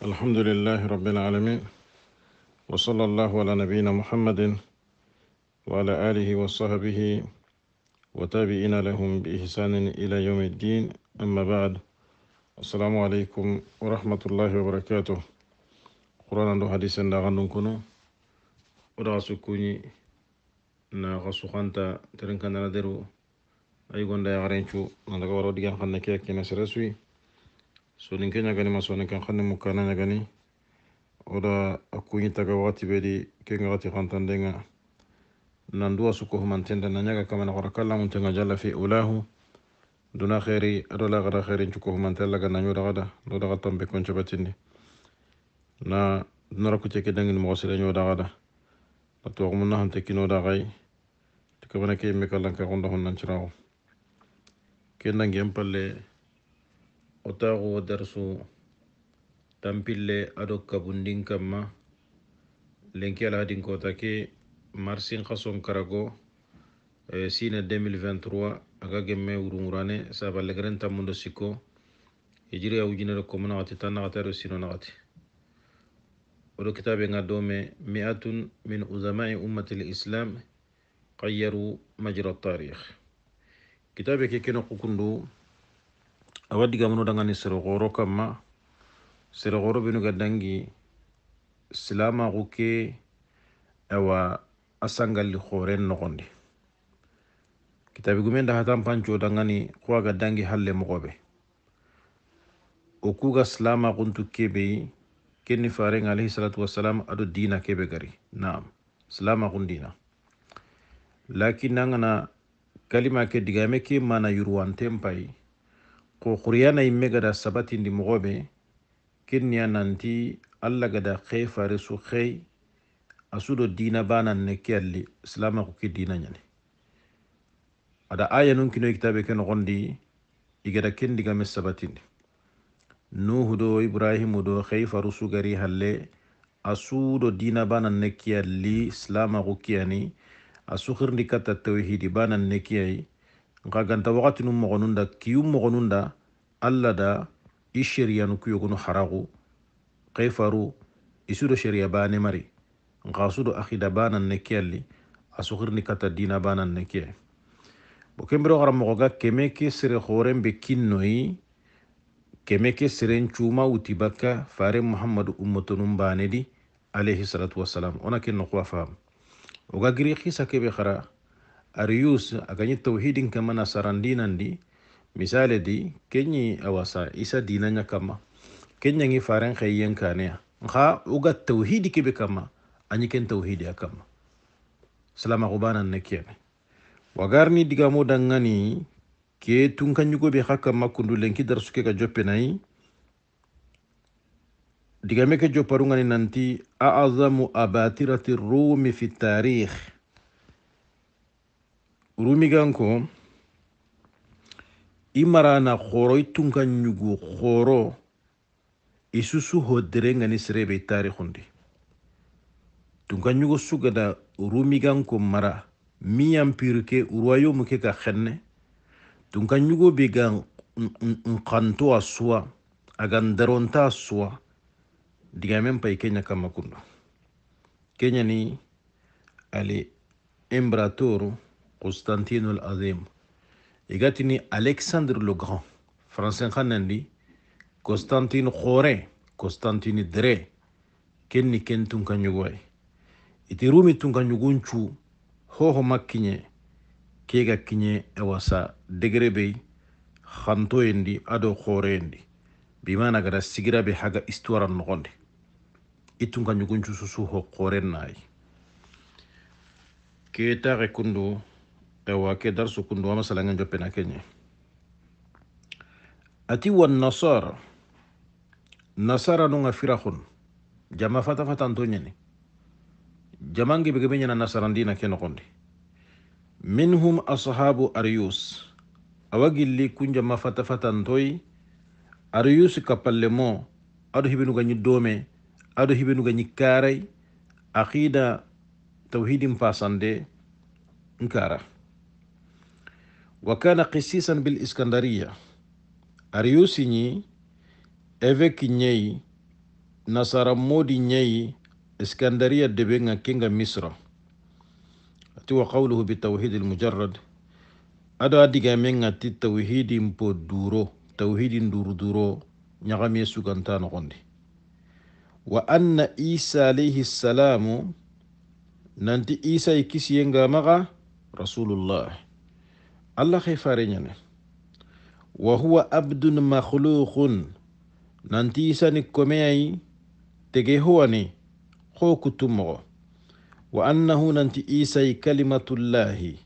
الحمد لله رب العالمين وصلى الله على نبينا محمد وعلى آله وصحبه وتابعين لهم بإحسان إلى يوم الدين أما بعد السلام عليكم ورحمة الله وبركاته قرآن دو حديث ناغنون كنو ورغسو كوني ناغسو خانتا ترنكا نادرو أيغن أيوة، دا يغرينشو ناغورو ديان خانكي كينا سرسوي so ɲagani ma soni kan xani mu kana ɲagani wo da a kuɲi taga waxati be di ke ŋaxati xantandenga nanduwa su kohumantenda na ɲaga kamana xora kallamuntenga jalla fi ulahu duna xeeri ado la xara xeerincu kohumante laga naño daxa da do daxa tambe koncobatindi na dunara kuce ke dangin moxo sireño daxa da na tuwaxumu naxante kino daxay ti kamana ke yimme kallanka xunda nanciraxu ke ndangi otaaxu darsu tampille ado kabundin kanma lenki alahadinkota ke marsin xason karago sina 2023 aga gemme wurungurane saballegeren tammundo sikko hijiriya wujinere komo naxati tan naxati ado sino naxati odo kitabe nga dome mi'atun min uzamai ummati lislam qayyaru majra tarikh kitabe ke keno awa digamuno dangani serogoro kamma serogoro benu ga dangi silamaxu awa a sangalli xoren kitabi gumen da hatan panco dangani xu ga halle moxoɓe o ku ga silamaxuntu kenni faren alayhi salatu wassalam aɗo dina kebe gari naam silamaxun dina lakin nangana kalima ke digame ke mana yurwanten payi ko qur'ana yimme gada sabatindi mogoɓe kenniya nanti allah gada xey fare su xey a suɗo dina banan ne ke alli silama ku ke dina ñani ada aya nun kinoy kitabe ke noxondi i gada kendigame sabatindi nuhu do ibrahimu do xey faru sugari halle a suɗo dina banan ne ke alli silama ku kiyani a suxirndi katta tawhidi banan ne kiyayi nka ganta wagatinu mogonunda kiyu mogonunda alla da i sheriyanu kuyogunu haragu kaifaru isudo sheriya bane mari nka sudo akida banan ne kiyalli asuhirni kata dina banan ne kiye bo kembiro haramogoga keme ke sere horen be kinnoyi keme ke seren cuma wuti bakka fare muhammadu ummatonun banedi alayhi salatu wasalam ona ke nokuwa faamu oga giri hisa kebe hara ariyus akanyi tauhidin kama na nandi, di misale di kenyi awasa isa dinanya kama kenya ngi faren khayyen kane nga uga tauhidi kebe kama anyi ken tauhidi akama ya salama kubana nekiyane wagarni digamu dangani ke tunkan yugo be hakka makundu lenki dar suke ka jope nayi digame ke parungan nanti a'azamu abatirati rumi fi tarikh rumiganko imarana marana khoro i tunka ɲugu khoro i susu hodere ŋani serebe i tarikhundi tunka sugada rumiganko mara min yampiri ke ka xenne tunka ɲugu be ga nxanto a ga ndaronta a suwa digamen pai kenya kamakundo kenya ni ali embrator Constantino al igatini Alexandre le Grand français kanandi Constantine Khore Constantine Dre kenni ken tun kanyugoy iti rumi tun kanyugunchu hoho makkinye kega kinye ewasa degre bey xantoyendi ado khoreyendi bimana gada sigira be haga istuwara noxonde i tun kanyugunchu susu ho khoren nayi ketaxe kundu wake darsu kundu wama salanga jopena kenye ati wan nasara nasara nunga firakhun jama fata fata antonyani jamangi bege benyana nasarandina keno kondi minhum ashabu aryus awagilli kunjama fata fata antoyi aryus kapalle mo ado hibenuga ñi doome pasande ngkara. wa kana qisisan bil iskandaria ariusi ñi évêque nyei nasara modi nyei iskandaria debe nga kinga misra ati wa qawluhu bitawhidi lmujarrad ado a digame nga ti tawhidi mpo duro tawhidi nduru duro ñagame suganta nogondi wa anna isa alayhi salamu nanti isa i yenga maga rasulullah allah hay fare ñane wa huwa abdun makhluqun nanti sani komeyayi tege howani ho kuttumoxo wa annahu nanti isay kalimatullahi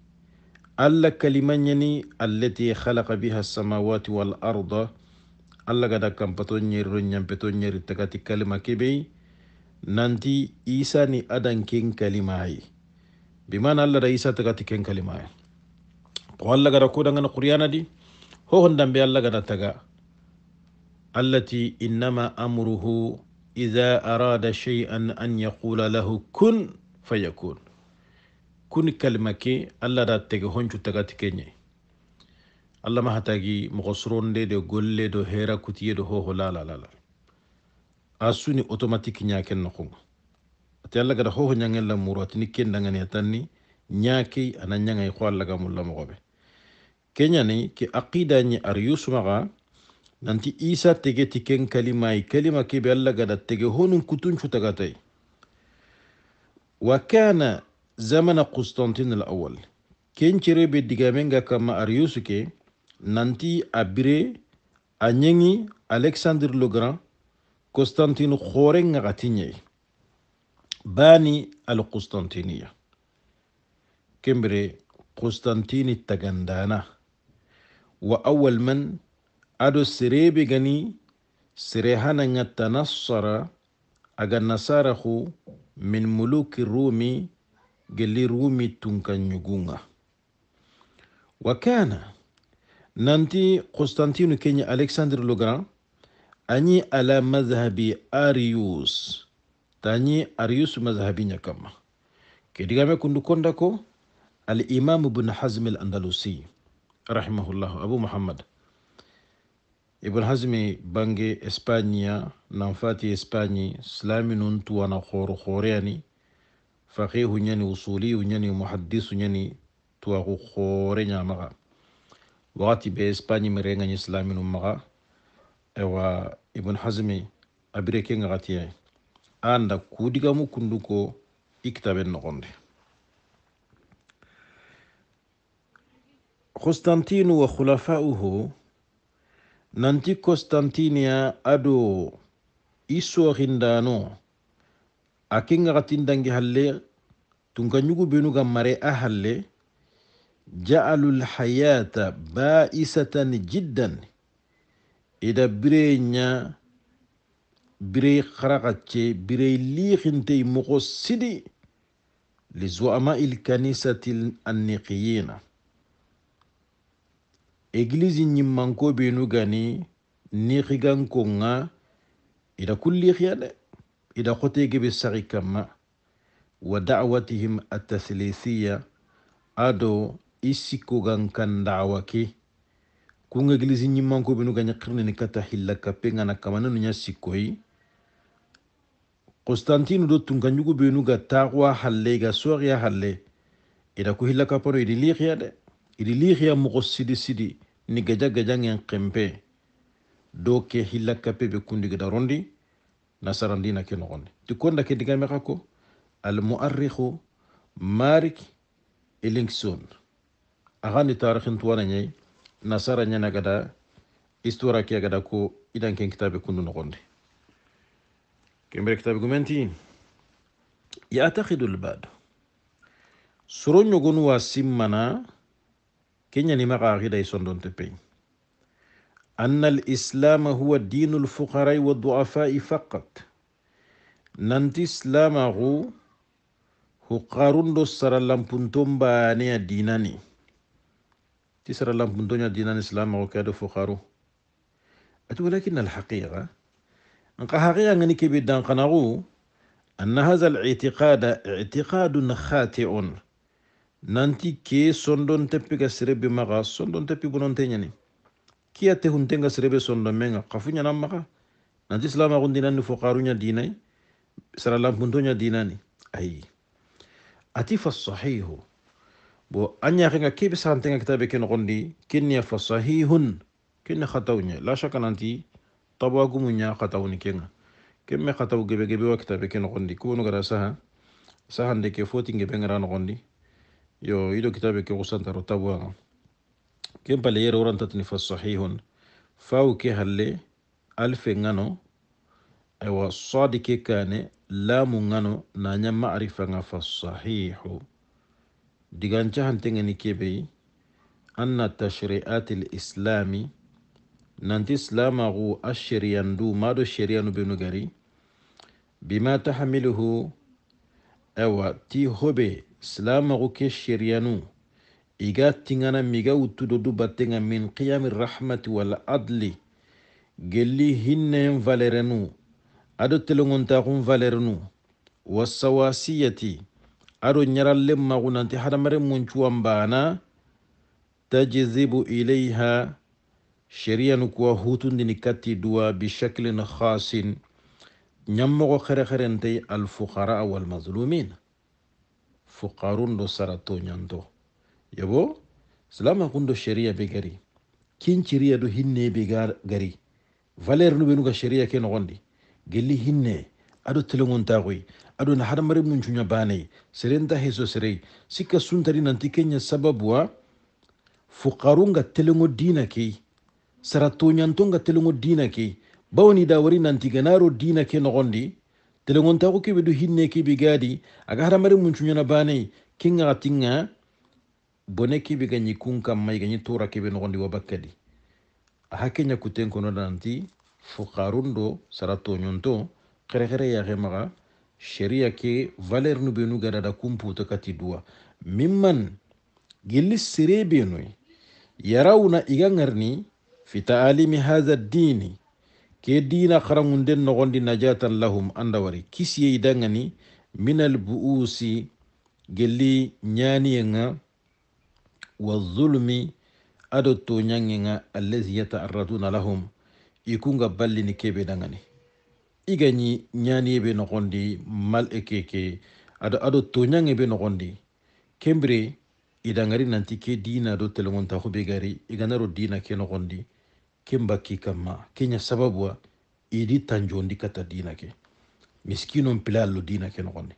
allah kalimañani allati khalaqa biha alsamawati wal arda allah gada kampato ñeriro ñampeto ñeri tagati kalima kebey nanti isani adan ken kalimayi bimana allah da isa tagati ken kalimayi ko allah gata kuɗangana quryana di hohondambe allah gana taga allati innama amruhu ida arada cheyan an yaqula lahu kun fayakun kun kalma ke allah da tege honcu tagati keñe allah maha tagi mogo soronde de golle do hera kutiye do hoho lalalala a suni automatique ñaken nokonga ate allah gata hoho ñangel lamuru atini kendangane tanni ñaaki ana ñangay xoal laga mulla mogobe kenyani ki aqida ñi ar yusumaga nanti isa tege ti ken kalimai kalima ke be gada tege honun kutuncu tagatay wa kana zamana constantin al awal ken cire be digamenga kama ar yusuke nanti a bire alexander ñengi alexandre le grand constantine xoren ngagati bani al constantiniya كمبري قسطنطين التجندانة وأول من أدو السريبي جني سريهانا تنصر أغا نصارخو من ملوك الرومي جلي رومي تنكن وكان ننتي قسطنطين كيني ألكسندر لوغران أني على مذهب أريوس تاني أريوس مذهبين كما ديغامي كندو كوندكو Alimamu Ibn Hazmi alandalusi andalusi rahimahullahu, Abu Muhammad Ibn Hazmi bange Espanya nanfati Espanyi silami nun tuwana khoro khoreyani faqihu ñani usuliyu ñani muhaddisu ñani tuwaku khore ñamaga wakati be Espanyi mere ngañi silami nun maga ewa Ibn Hazmi abire ke anda kudigamu kunduko ikitabe nogonde قسطنطين وخلفاؤه nanti constantinia ado i soorindano a ke ŋagatin dangi halle tunka ɲugu benu ga mare a halle ja'alu lhayata ba'isatan jiddan ida bire ɲa bire harakace bire liixintei mogo sidi lizuama ilkanisati anniqiyina egilizi ɲimanko benu gani ni xiganko ŋa ida kullixiya de ida xotege be saxi kanma wa da'watihim atathlithiya ado i sikko gan kan dawa ke kun egilizi ɲimanko benu gani xirneni kata hilla kappe ŋana kamanenu ɲa sikkoyi konstantinu do tunkanɲugu benu ga taxuwa halle ga soxiya halle ida ku hilla kappano idi lixiya de idi lixiya moxo sidi sidi ni gejagejangen kempe do ke hilla kape be kundigida rondi nasarandina ke nogondi ti konda ke digame xa ko almuarrikhu marik ilingson axani tarixintuwana ñayi nasara ñana gada histoire ke agada ko idan ken kitabe kundu nogondi kembere kitabe gumenti yatakidu lbadu soro ñogonu wa simmana كنيا نمغا غدا يسندون تبين أن الإسلام هو دين الفقراء والضعفاء فقط ننت إسلام هو هو قارون دو سر لامبونتوم بانيا ديناني تي سر لامبونتونيا ديناني إسلام هو كادو فقارو أتو لكن الحقيقة أنك حقيقة أنك بدان قناغو أن هذا الاعتقاد اعتقاد خاطئ nanti ke sondon tepi ga serebe maga sondon teppe gononte ñani hun tenga serebe sondon menga kafu ñanan maga nanti silama gundinanni fo dinai dinay pun tonya dinani ai ati fa sahihu bo ke ñaxenga kebe tenga kitabe ke ken kenniya fa sahihun kenne nya la shaka nanti tabagumunña ni kenga me khatau gebe gebe wa kitabe ko no gara saha saxande ke foti gebe ngara kondi يو يدو كتابي كي غصان تارو تابوا كيم بالي يرو ران تتنفى الصحيحون فاو كي هالي ألف نانو أيوا صادق كاني لا مونانو نانيا معرفة نفى الصحيح ديغان جهان تنغني كيبي أن التشريعات الإسلامي نانتي سلاما غو الشريان دو مادو شريان بنو بما تحمله أوا تي هوبي silamaxu ke sheriyanu i ga tingana miga wuttudo du battenga min qiyami rahmati wal adli gelli hinneyen valerenu ado telongontaxun valerenu wasawasiyati ado ɲarallen maxu nanti hadamaren muncuwan bana تجذب إليها شريان كوا هوتون دي نكاتي دوا بشكل خاص نمغو خرخرنتي الفقراء والمظلومين fuqarundo saratonyanto yabo silama kundo sheria be gari kinciriya do hinne be gari valeur nu benuga sheria ke nogondi gelli hinne ado telengontaxoy ado na hadamari mun cuɲa baney serenta heso serey sikka suntari nanti kenya sababuwa fuqarunga telengo dina key saratoɲantonga telengo dina key bawni dawari nanti ganaro dina ke nogondi telegontaxu kebe du hinne kebe gadi aga hadamari muncuɲana bane ken ga tinga bone kebe ga ɲikun kanma i gaɲi tora kebe nogondi wa bakkadi a hakkenya kuten kono danti fukarun do sara toɲonto xerexere yaxe maxa sheria ke valeur nu benu gadada kunputo kati duwa mimman gilli sire benoi yarawna iga ŋarni fita alimi haza dini ke dina haramu nden nogondi najatan lahum andawari kisiyei dangani minal buusi gelli ñaniyenga wazulmi ado to ñangenga allasi yataarraduna lahum ikunga ballini keɓe dangani igañi ñaniyeɓe nogondi mal e keke ado ado toñange ɓe nogondi kembre idangari nanti ke dina do telegontaxuɓe gari iganaro dina ke nogondi no kemba ki kamma kenya sababuwa idi tanjondi kata dina ke miskino mpila allo dina ke nogondi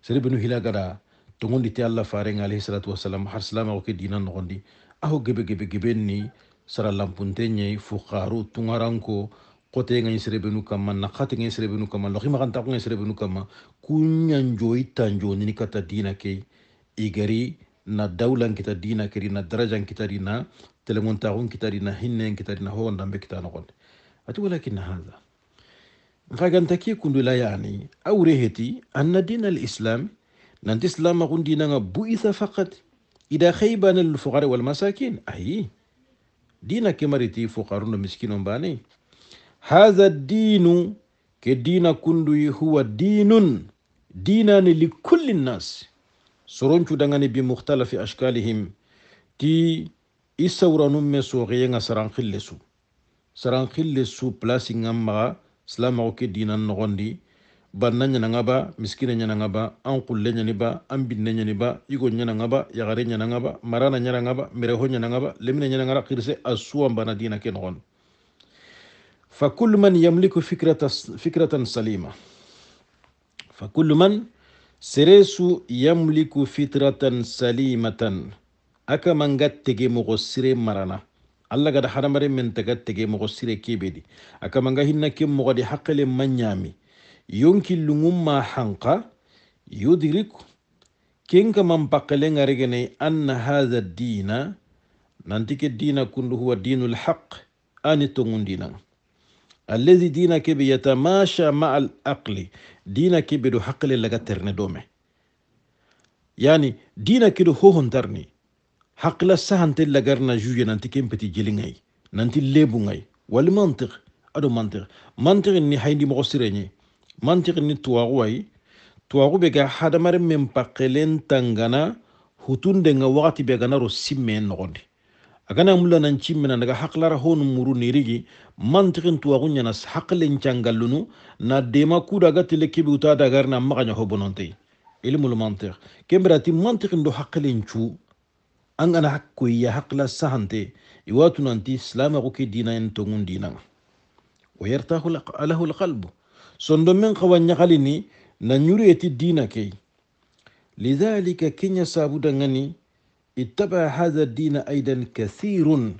sere benu hila gara tongondi te allah farenga alayhi salatu wasalam har silamaxo ke dina nogondi aho gebe gebe geben ni sara lampunte ɲei fukaru tungaranko xoteŋeɲ serebenu kama naxateŋeɲ serebenu kama loximaxantaxuŋeɲ serebenu kama kunɲanjoyi tanjonini kata dina ke igari na daulan kita dina keri na darajan kita dina تلمون تاغون كتارينا هنين كتارينا هو نمبي كتانا غون أتو لكن هذا تاكي كندو لا يعني أو رهتي أن دين الإسلام نانت إسلام غون دينا بوئثة فقط إذا خيبان الفقراء والمساكين أي دينا كمارتي فقراء مسكين باني هذا الدين كدين كندو هو دين دينا لكل الناس سرونشو دغاني بمختلف أشكالهم تي i sawranu me soxeye nga saran xille su saran xille su place nga maxa silamaxo dinan noxondi banna nga ba miskine nga ba an kulle ɲani ba an nya ɲani ba igo nga ba yagare nga ba marana nga ba mereho nga ba lemine nga ra khirse a bana dina ke noxon fa man yamliku fikratan salima fa seresu man seresu yamliku fitratan salimatan aka akamanga tege mogo sire marana alla gada hadamaren men taga tege mogo sire kebedi akamanga hinna ke di hakkele manyami yonki lungum ma hanqa yudrik kenka man pakale ngaregene anna hadha dina nanti ke dina kundu huwa dinul haqq ani tongundinaga alladhi dina kebe yatamasha ma al aqli dina kebe do hakkile laga terne dome yani dina hohon tarni haqla sahante lagarna juye nanti kempeti jeli nanti lebu ngay wal mantiq ado mantiq mantiq ni hayndi mo sirenye mantiq ni tuwaru way be ga hadamare mem pakelen tangana hutunde nga wakati be ga simme nogondi agana mulla nan cimmina daga haqlara honu muru nirigi mantiqin tuwaru ñanas haqlen cangallunu na dema kuda ga tele dagarna maxaña hobononte ilmul mantiq kembirati mantiqin do haqlen cuu an gana hakkoyya hakla sahante iwatu nanti silamaku ke dinayen tongun dinanga wa yartahu lahu lqalbu sondo men kawa ñakalini na ñureti dina key lidhalika kenya sabudangani ittaba hadha dina aidan kathirun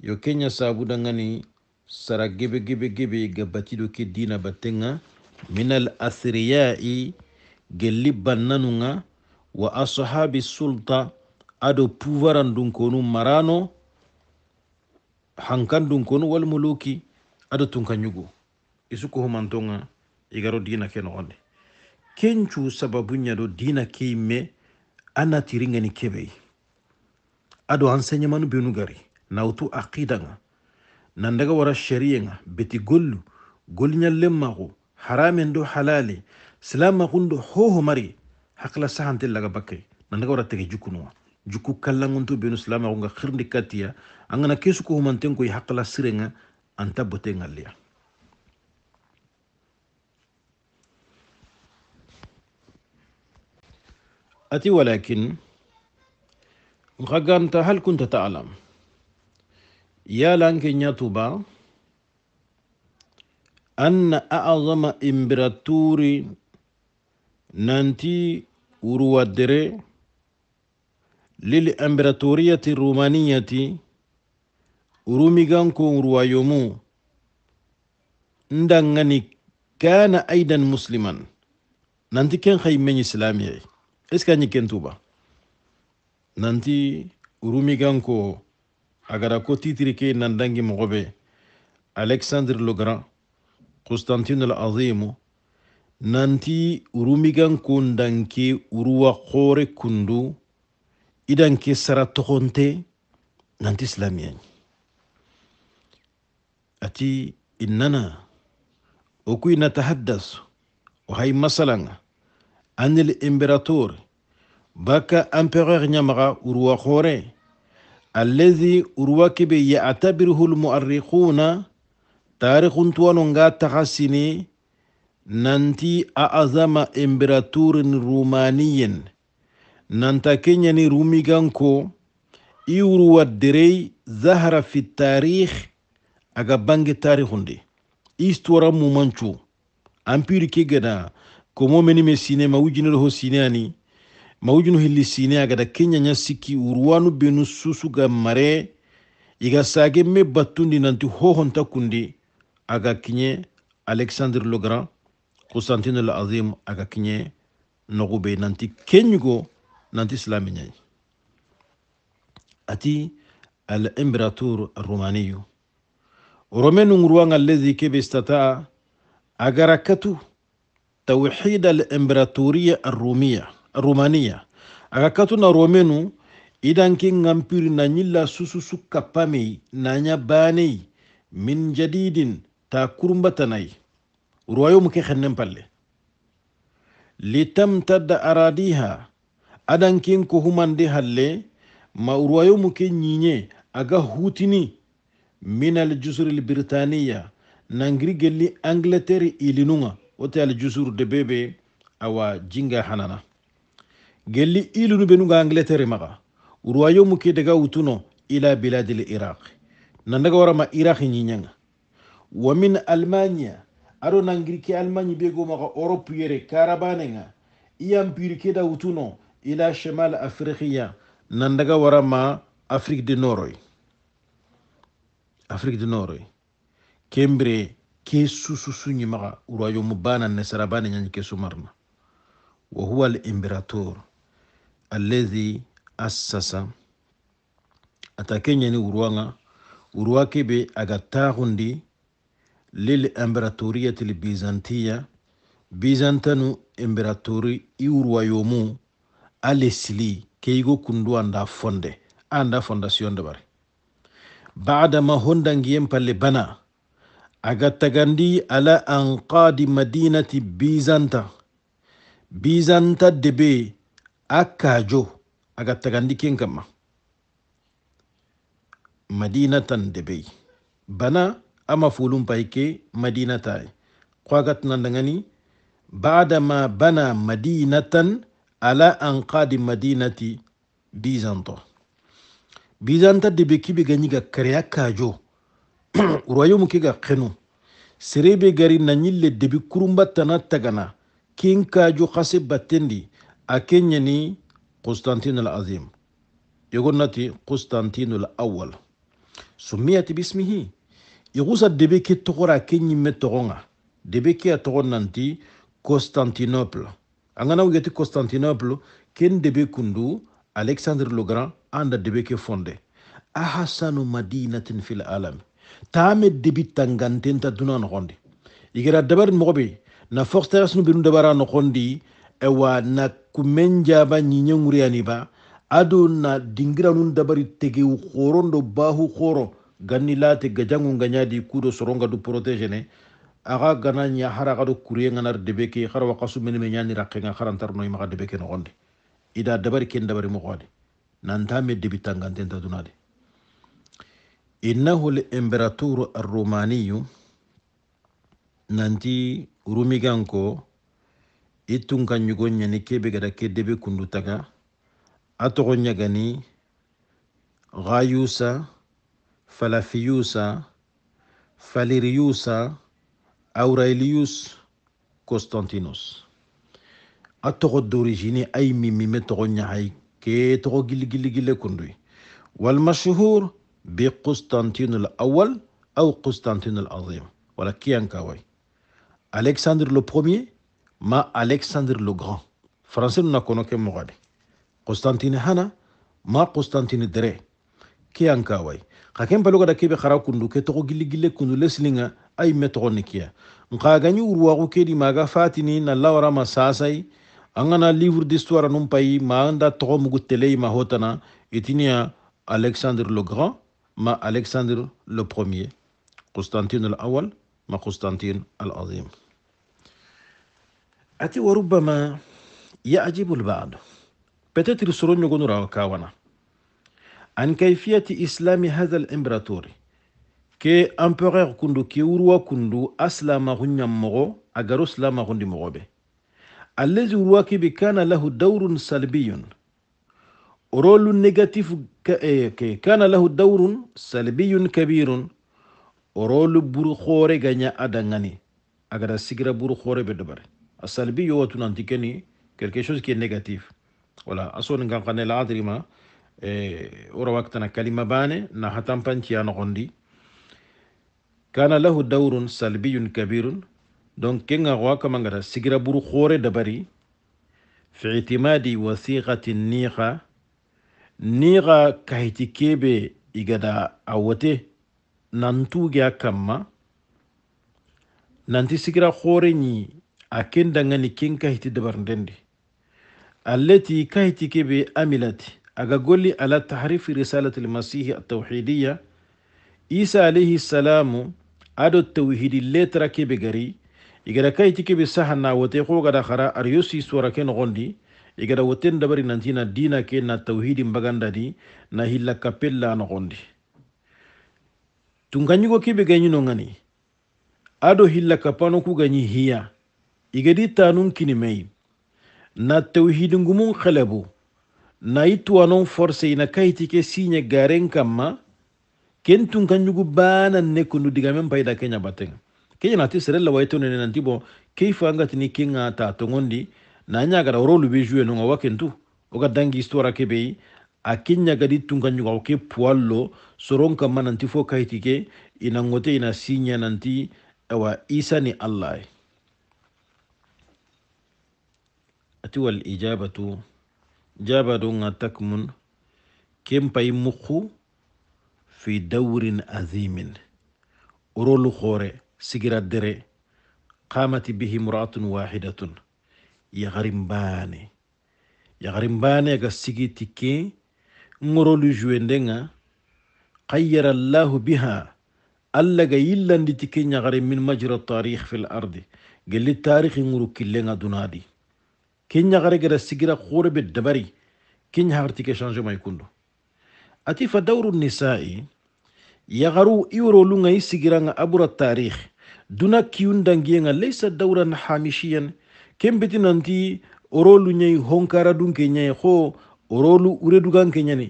yo kenya sabudangani sara gebe gebe gebe ga batido ke dina battenga min al athriyai gelli bannanunga wa ashabi sulta ado puvaran ɗum konu marano hankan ɗum konu muluki ado tunka ñugo isuko humantonga igaro dina ke onde kencu sababu nyado dina ana tiringa keimme anatirigani keɓey aɗo enseignement benu gari nawtu aqidaga nandaga wara sharia nga beti gollu golñallen mako haramen ɗo halale silama kun ɗo hoho mari hakla sahantellaga bakkey nandaga wara tege jukunuwa juku kallanguntu benu silamaxunga xirindi katiya a ngana ke suko humanten koy haqala sirenga anta botenga liya ati walakin nxaganta hal kunta ta'lam yalanke ñatuba أن أعظم إمبراطوري نانتي وروا دري للإمبراطورية الرومانية روميغانكو روايومو ندنغني كان أيضا مسلما نانتي كان خي من إسلامي إسكا كان توبا نانتي روميغانكو أغارا كو تيتريكي ناندنغي مغوبي ألكسندر لوغران قسطنطين العظيم نانتي روميغانكو ندنكي روا خوري كندو idanke sara toxonte nanti silamiyañi ati inana wo kuy natahaddas o hay masalanga anil imperator baka empereur ñamaxa urwa xoore allazi urwa kebe yatabirihu lmuarrikhuna tarixuntuwano nga taxa sini nanti a'azama imperatorin rumaniyen nanta kenyani rumiganko iwruwa derey zahara fi tarikh aga bange tarikhunde istora mumancu ampiri ke gada komo meni me sine mawujinel ho sine ani mawujinu hilli sine agada kenyanya sikki urwanu benu susuga mare iga sage me battundi nanti hohonta kundi aga kiɲe alexandre le grand constantine le azim aga kiɲe nogu be nanti kenɲugo نانتي silami أتي الإمبراطور al-imperator romaniyu الذي كيف استطاع أغاركتو توحيد الإمبراطورية الرومية الرومانية أكاكاتونا رومينو إذن كين غمبير نانيلا سوسو سوكا بامي نانيا باني من جديد تا كرمبتناي روايو مكي خنن بالي لتمتد أراضيها adan ken kohumande halle ma urwayomu ke nyinye aga hutini min aljusur albritaniya nangri gelli angleterre ilinunga wote aljusur de bebe awa jinga hanana gelli ilunu benunga angleterre maga urwayomu ke daga utuno ila biladil iraq nandaga wara ma iraq ɲiɲanga wa min almania aro nangri ke almagne bego maga europe yere karabanenga iyampiri ke da wutuno ila shemal afrikiya nan daga wara ma afrik di noroy afrik di noroy kembre ke sususu maga royaume bana nasara bana ɲaɲi ke sumarna wa huwa al imperator alladhi assasa ata ke ɲani uruwanga uruwa kebe aga taxundi lil imperatoriyati l bizantiya bizantanu imperatori i royaumu ale sili ke yigo kundu anda fonde anda fondation dabaree bare badama hondangiyen palle bana aga tagandi ala anqaadi madinati biizanta biizanta debee a aga tagandi ken kamma madinatan debe bana ama fulun payke madinataye ko agatinandangani badama banaa madinatan ala anqadi madinati bizanto bizanta debe kibe ganyi ga karya kajo royaume ke ga kenu serebe gari na ñille debi kurumbattana tagana kin kajo xase battendi a ke ñani constantine al azim yogonnati constantine al awal sumiyati bismihi igusa debe ke toxora ke ñimme toxonga debe ke a toxon nanti constantinople angana wugeti constantinople ken debe kundu alexandre le grand anda debe ke fonde ahasanu madinatin fil alami taame debi tangantenta duna nogondi igera dabar mogobe na forsterasnu binu dabara nogondi ewa na nguriani ba ado na dingiranun dabari tegewu horondo bahu horo ganni late gajangu nganyadi kudo soronga du protégene aga gana nya hara gado kuriye nganar debe ke khara wa qasu men me nyani rakke nga kharan tar no imaga debe ke nogonde ida dabari ken dabari mo gode nan ta me debi tanganten ta dunade innahu al imperaturu ar nanti rumiganko itun kan yugo nyani kebe gada ke debe kundu taga atogo nyagani gayusa falafiyusa faliriyusa أوريليوس كوستانتينوس أتغو دوريجيني أي ميمي متغو نحاي كي تغو جل جل جل كندوي والمشهور بقسطنطين الأول أو قسطنطين العظيم ولا كيان كاوي ألكسندر لو برومي ما ألكسندر لو غران فرنسي نكونو كي مغادي قسطنطين هنا ما قسطنطين دري كيان كاوي خاكين بلوغا دا كيبي خراو كندو كي تغو جل جل كندو لسلينغا ay metogoni kiya nka gani urwaku kedi maga fatini na lawra sasai sasay angana livre d'histoire num payi ma anda togo mugu telei ma hotana itiniya alexandre le grand ma alexandre le premier قسطنطين الأول ما قسطنطين العظيم أتي وربما يعجب البعض بتتر سرون يقول كاونا عن كيفية إسلام هذا الإمبراطور ke empereur kundu ke urwa kundu aslama hunyam mogo agaro slama hundi mogobe allazi urwa ke bikana lahu dawrun salbiyun rolu negatif ke eh, ke kana lahu dawrun salbiyun kabirun rolu bur khore ganya adangani agara sigra bur khore be asalbi asalbiyo watun antikeni quelque chose qui est négatif voilà asone asoni ngan la adrima eh, ora waktana kalima bane na hatampanci ya nogondi كان له دور سلبي كبير دونك كينغا غواكا مانغرا سيجرا برو خوري دبري في اعتماد وثيقة النيغا نيغا كايتي كيبي إيغادا أوتي نانتوغيا كما nanti sigira khore ni akin dangani kin kahiti dabarndendi allati kahiti kebe amilati aga golli ala tahrifi risalati almasihi at-tauhidiyya isa alayhi salamu ado tawhidi letra kebe gari igara kayti kebe sahana wote gada khara aryosi sora ke nogondi igara woten dabari nantina dina ke na tawhidi mbagandadi na hilla kapella nogondi tunganyigo kebe ganyino ngani ado hilla kapano ku ganyi hiya igadi tanun kinimei na tawhidi ngumun khalabu na itwanon force ina kayti ke sinye garen kamma ken tun kan ɲugu bana ne kundu digamen payida kenya baten kenya nati sere la wayto ne nanti bo keifa anga tini kenga ta tongondi na nya gara rolu be jouer no wa kentu o ga dangi histoire ke be a kenya gadi tun kan ɲugu ke puallo soron kan man nanti kayti ke ina ngote ina sinya nanti awa isa ni allah ati wal ijabatu jabadu nga takmun kempayi mukhu في دور أذيم أرول خوري سجرا دري قامت به مرأة واحدة يا يا يغرمباني يا سيجي تيكي مرول جويندنا قير الله بها ألا جيلا لتكي يغرم من مجرى التاريخ في الأرض قال لي التاريخ يمرو كلنا دونادي كين يا يغرق سيجرة خوري بالدبري كين هارتيك شانجو ما يكونو ati fa dawru nisai yagaru iworolunga i sigiranga abura tarikh duna kiyundangiyenga laysa dawran hamishiyan kembiti nanti orolu ɲai honkara dunke ɲai ho orolu ureduganke nyani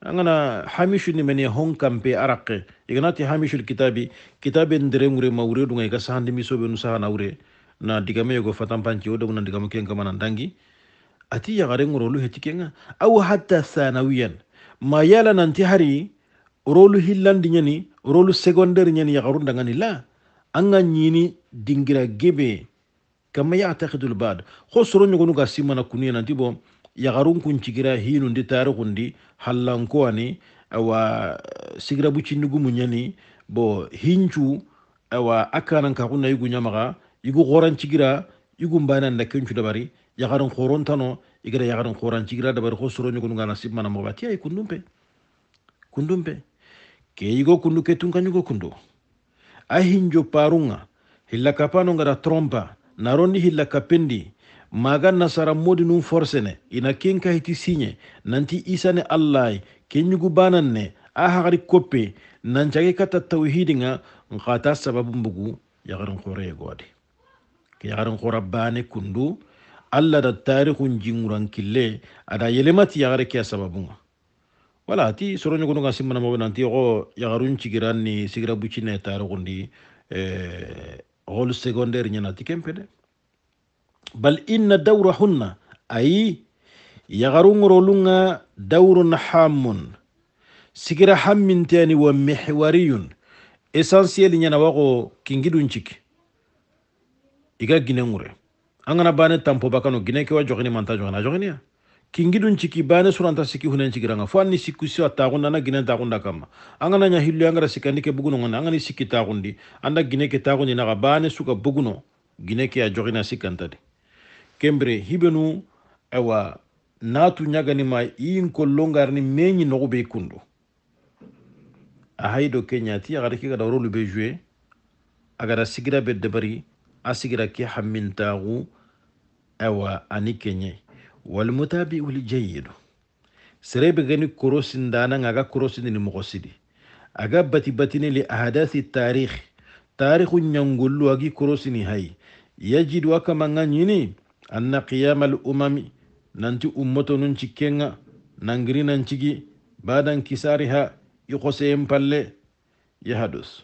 angana hamishu ni mene honkampe araqe iganati hamishu kitabi kitabe ngure ma uredunga iga sahandimisobe nu sahana ure na digame yogo fatanpanci wo doguna digame kenga manan dangi ati hetike nga au hatta sanawiyan ma yala nanti hari rolu hillandi ñani rolu secondaire ñani yaharundangani la anga ñini dingira gebe kama yatakidul bad ho soro ñogonu ga simmana kunuye nanti bon yaharun kuncigira hinundi tarikundi hallankoani awa sigira bucinnugumu ñani bo hincu awa akanan kakuna yugu ñamaga yugu horancigira yugu mbananda kencu dabari yagarin horon tano igara yagarin horan cigira dabar ho soro nyugo gana sib mana mo ay kundumpe kundumpe ke yigo kundu ke tun kanyugo kundu ay hinjo parunga hilla kapano ngara tromba naroni hilla kapendi maga nasara modi nun forsene ina kenka hiti sinye nanti isane allahi kenyugu bananne a hagari koppe nancage kata tawhidi nga nkata sababu mbugu yagarin hore yegode ke yagarin hora bane kundu alla da tarihun jinguran kille ada yelemati yagare ke sababunga wala ati soro ñogono ga simmana maɓe nanti xo yagarun cigiran ni sigira buccine tarixundi xol secondaire ñanati kempe de bal inna dawrahunna ayi yagarungorolunga dawrun hammun sigira hamminteni wa mihwariyun essentiel ñana waxo kingidun ciki iga ginengure angana bane tampo bakano gine kewa jogini manta jogina joginiya kingidun ciki bane suranta siki hunen cigiranga fo anni sikku siwa taxunda na gine taxunda kamma angana ña hillu angara sikandi ke bugunongani angani sikki taxundi anda gine ke taxundi naxa bane suka buguno gine ke a jogina kembre hibenu awa natu ñaganima iyin kollongarni meñi noxu be kundu a hayido ke ñati axada ke be joué agada sigira be debari asigira ke hammintaxu awa ani kenye walmutabiu ljayidu serebe gani korosindanan aga korosindini moxo aga batini li ahadathi tarikh tarikhu ɲangollu agi korosini hayi yajidu a kamanga anna qiyama lumami nanti ummoto nun cikkenga nangiri nancigi badan kisariha i xoseyen palle yahadus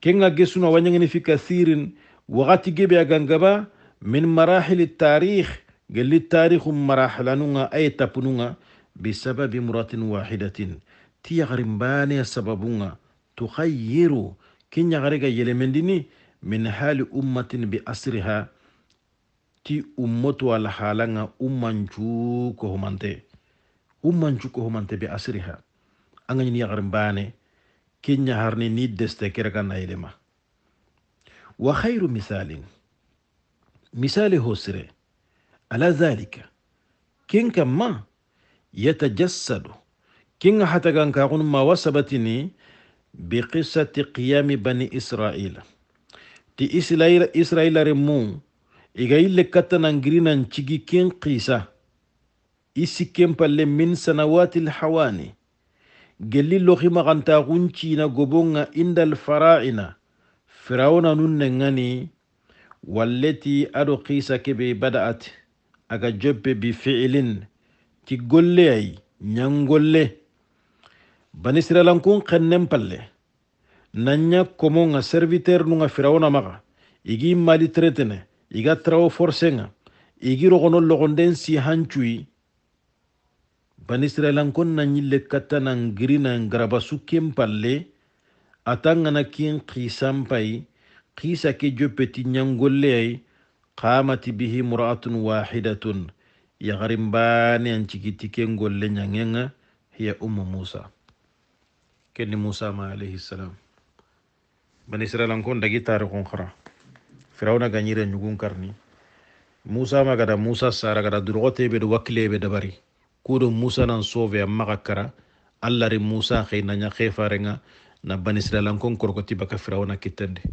kenga gesuna waɲangini fi kathirin وغاتي يا غانغابا من مراحل التاريخ قال لي التاريخ مراحل اي تابونونا بسبب امرأة واحدة تي غرمباني سببونا تخير كين يغرقا يلمنديني من حال أمة بأسرها تي أمتو على حالنا أمانجوكو همانتي أمانجوكو همانتي بأسرها أنجني يغرمباني كين يهرني نيد دستكير كان يلمه وخير مثال مثال هوسري على ذلك كين كما يتجسد كين حتى كان كاغون ما وسبتني بقصة قيام بني إسرائيل تي إسرائيل إسرائيل رمون إغايل لكتنا نجرينا نشيكي كين قيسة إسي كين كمبال من سنوات الحواني جلي لوخي لغي مغانتا غنشينا غبونا عند الفراعنة firawuna nun nen ŋani walleti ado kisa kebe bada'at aga jobbe bi fi'ilin ti golle ay ɲangolle bani siralankun xennen palle nanya komo ŋa serviteur nu ŋa firawuna maxa igi mali tretene iga trawo forse ŋa igi rogono logonden si hancui bani siralankun na katta nan giri garabasu ken palle atangana kin kisampai kisa ke joppeti ñangolleyay qamati bihi muraatun wahidatun yagarin bane an cikiti ke ngolle ñangenga hiya ummu musa kenni musa ma alayhi salam bani israilankon dagi tarikun xara firawna gañire ñugun karni musa ma gada musa sara gada duroxotebe do wakkilebe dabari kudo musa nan sove a maxa kara allari musa nanya naña xefarenga na banisiralankon korkoti baka firawuna kittendi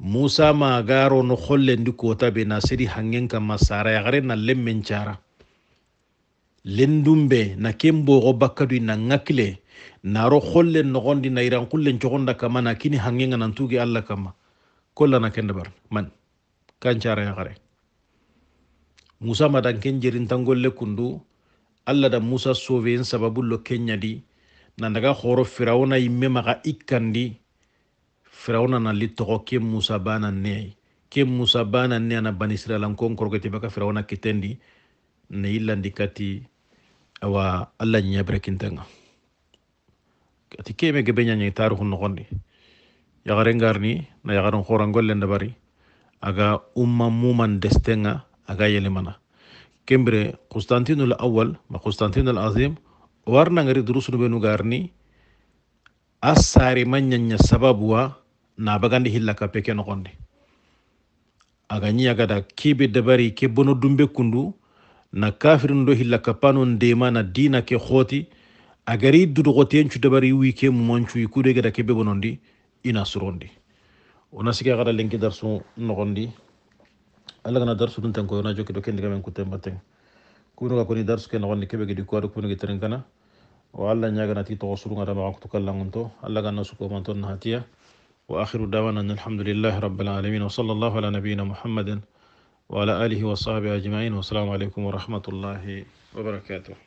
musa ma garo no hollendi kota be na sedi hangen kamma sarayagare na lemmen lendumbe na kembogo bakkadui na ŋakile naro hollen nogondi na irankullen cogonda kama na kini hangenga nantugi alla kama kolla kende bar man kan carayagare musa madan ken jerintangolle kundu alla da musa soveyen sababullo kenyadi nandaga horo firauna yimme maga ikkandi firauna na li togo ke musa bana ne ke musa bana ne ana bani israilankon korogete baka firauna kitendi ne yillandi kati awa allah ñebere kintanga ati keme gebe ñañe tarihu nogondi yagare ngarni na yagaren horangolle ndabari aga umma muman destenga aga yelemana kembere constantine awal ma constantine azim warnangari durusunu benu garni a sarima ɲaɲa sababuwa na bagandi hilla kape ke nogondi aga ɲiyagada kibe dabari ke bono dumbe kundu na kafirin do hilla kapanon dema na dina ke hoti agari dudogotencu dabari wi ke mumancu i kudo gada kebe bonondi ina surondi wona sike agada lenki darsu nogondi alla gana darsu dun tan koyona jokido kendigamen kutembaten kunuga koni darsu ke nogondi kebe gedi kuwado kunugi terin kana وعلى وألا تي توصلون على بعض تكلم الله تكلمون سكوا من تون هاتيا وآخر دعوانا أن الحمد لله رب العالمين وصلى الله على نبينا محمد وعلى آله وصحبه أجمعين والسلام عليكم ورحمة الله وبركاته